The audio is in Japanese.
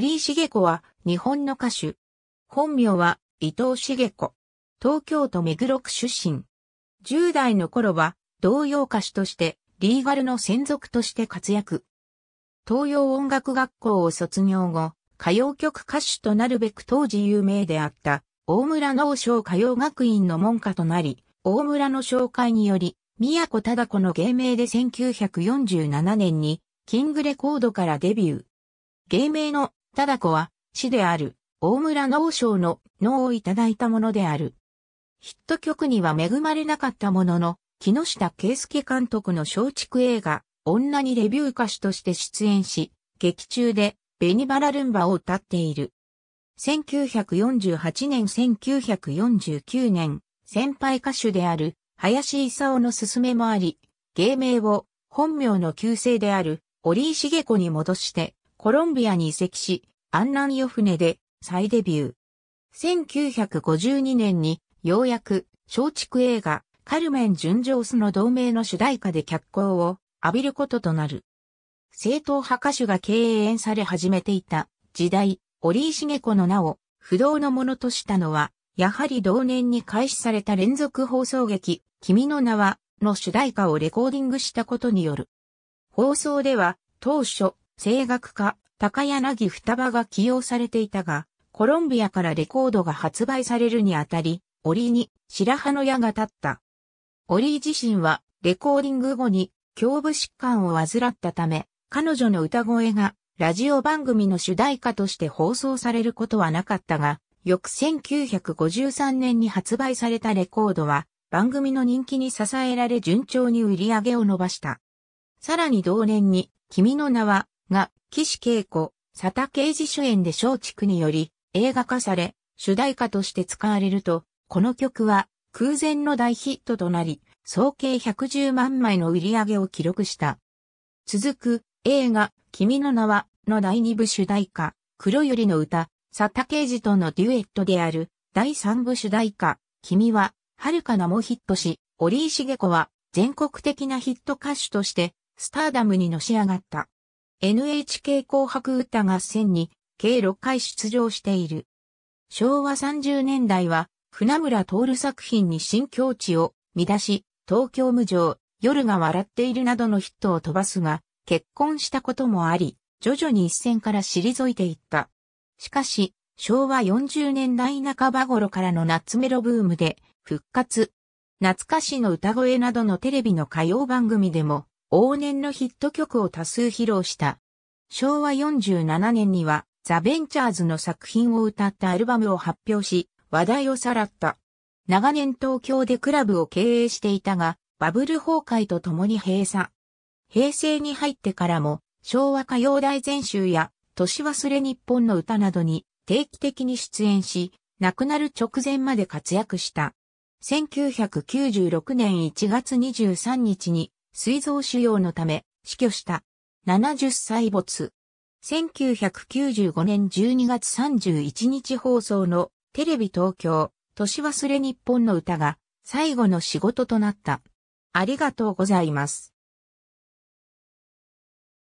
ー井茂子は日本の歌手。本名は伊藤茂子。東京都目黒区出身。10代の頃は童謡歌手としてリーガルの専属として活躍。東洋音楽学校を卒業後、歌謡曲歌手となるべく当時有名であった大村農商歌謡学院の門下となり、大村の紹介により、宮古忠子の芸名で1947年にキングレコードからデビュー。芸名の忠子は、死である、大村農商の農をいただいたものである。ヒット曲には恵まれなかったものの、木下圭介監督の松竹映画、女にレビュー歌手として出演し、劇中で、ベニバラルンバを歌っている。1948年1949年、先輩歌手である、林勲の勧めもあり、芸名を、本名の旧姓である、折井茂子に戻して、コロンビアに移籍し、安南与船で再デビュー。1952年にようやく松竹映画カルメン純情スの同盟の主題歌で脚光を浴びることとなる。正統派歌手が敬遠され始めていた時代、折井茂子の名を不動のものとしたのは、やはり同年に開始された連続放送劇、君の名は、の主題歌をレコーディングしたことによる。放送では、当初、声楽家、高柳双葉が起用されていたが、コロンビアからレコードが発売されるにあたり、折に白羽の矢が立った。折自身はレコーディング後に胸部疾患を患ったため、彼女の歌声がラジオ番組の主題歌として放送されることはなかったが、翌1953年に発売されたレコードは番組の人気に支えられ順調に売り上げを伸ばした。さらに同年に君の名はが、岸恵子、佐田啓二主演で松竹により映画化され、主題歌として使われると、この曲は空前の大ヒットとなり、総計110万枚の売り上げを記録した。続く映画、君の名は、の第二部主題歌、黒百合の歌、佐田啓二とのデュエットである、第三部主題歌、君は、遥かなもヒットし、折井茂子は、全国的なヒット歌手として、スターダムにのし上がった。NHK 紅白歌合戦に計6回出場している。昭和30年代は船村徹作品に新境地を乱し、東京無情、夜が笑っているなどのヒットを飛ばすが、結婚したこともあり、徐々に一線から退いていった。しかし、昭和40年代半ば頃からの夏メロブームで復活。懐かしの歌声などのテレビの歌謡番組でも往年のヒット曲を多数披露した。昭和47年には、ザ・ベンチャーズの作品を歌ったアルバムを発表し、話題をさらった。長年東京でクラブを経営していたが、バブル崩壊とともに閉鎖。平成に入ってからも、昭和歌謡大全集や、年忘れ日本の歌などに定期的に出演し、亡くなる直前まで活躍した。1996年1月23日に膵臓腫瘍のため死去した。70歳没。1995年12月31日放送のテレビ東京、年忘れ日本の歌が最後の仕事となった。ありがとうございます。